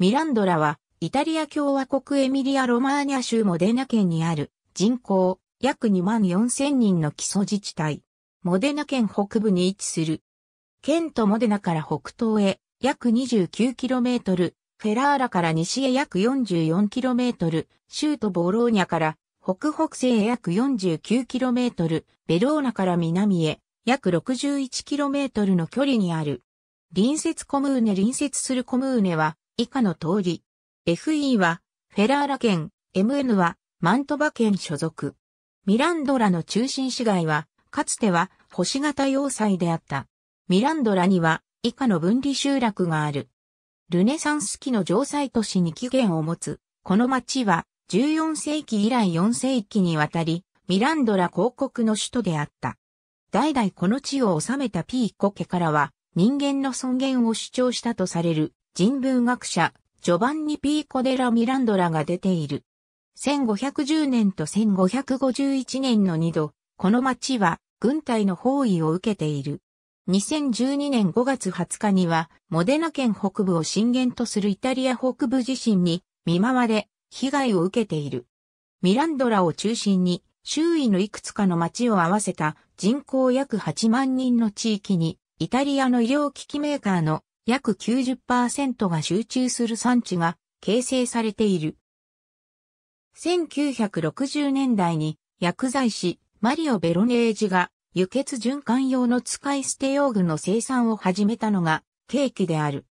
ミランドラは、イタリア共和国エミリア・ロマーニャ州モデナ県にある、人口、約2万4千人の基礎自治体。モデナ県北部に位置する。県とモデナから北東へ、約 29km、フェラーラから西へ約 44km、州都ボローニャから北北西へ約 49km、ベローナから南へ約 61km の距離にある。隣接コムーネ隣接するコムーネは以下の通り。FE は、フェラーラ県、MN は、マントバ県所属。ミランドラの中心市街は、かつては、星型要塞であった。ミランドラには、以下の分離集落がある。ルネサンス期の城塞都市に起源を持つ、この町は、14世紀以来4世紀にわたり、ミランドラ公国の首都であった。代々この地を治めたピーコ家からは、人間の尊厳を主張したとされる人文学者、ジョバンニ・ピーコデラ・ミランドラが出ている。1510年と1551年の2度、この町は軍隊の包囲を受けている。2012年5月20日には、モデナ県北部を震源とするイタリア北部地震に見舞われ、被害を受けている。ミランドラを中心に、周囲のいくつかの町を合わせた人口約8万人の地域に、イタリアの医療機器メーカーの約90%が集中する産地が形成されている。1960年代に薬剤師マリオ・ベロネージが輸血循環用の使い捨て用具の生産を始めたのが契機である。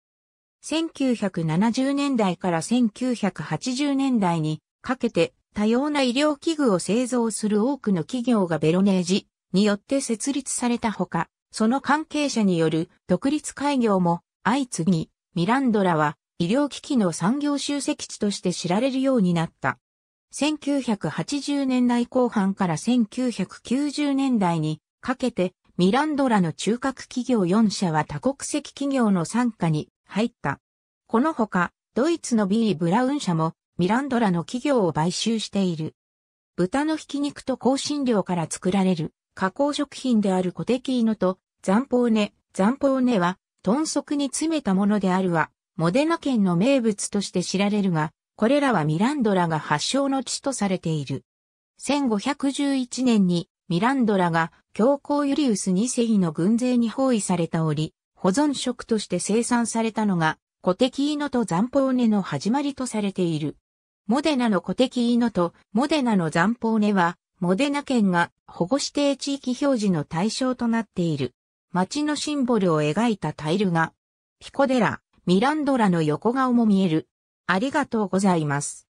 1970年代から1980年代にかけて多様な医療器具を製造する多くの企業がベロネージによって設立されたほか、その関係者による独立開業も相次ぎ、ミランドラは医療機器の産業集積地として知られるようになった。1980年代後半から1990年代にかけてミランドラの中核企業4社は多国籍企業の参加に入った。このほか、ドイツの B ブラウン社もミランドラの企業を買収している。豚のひき肉と香辛料から作られる加工食品であるコテキーノとザンポーネ、ザンポーネは豚足に詰めたものであるは、モデナ県の名物として知られるが、これらはミランドラが発祥の地とされている。1511年にミランドラが教皇ユリウス2世の軍勢に包囲されたり、保存食として生産されたのが、コテキイノとザンポーネの始まりとされている。モデナのコテキイノとモデナのザンポーネは、モデナ県が保護指定地域表示の対象となっている。街のシンボルを描いたタイルが、ピコデラ、ミランドラの横顔も見える。ありがとうございます。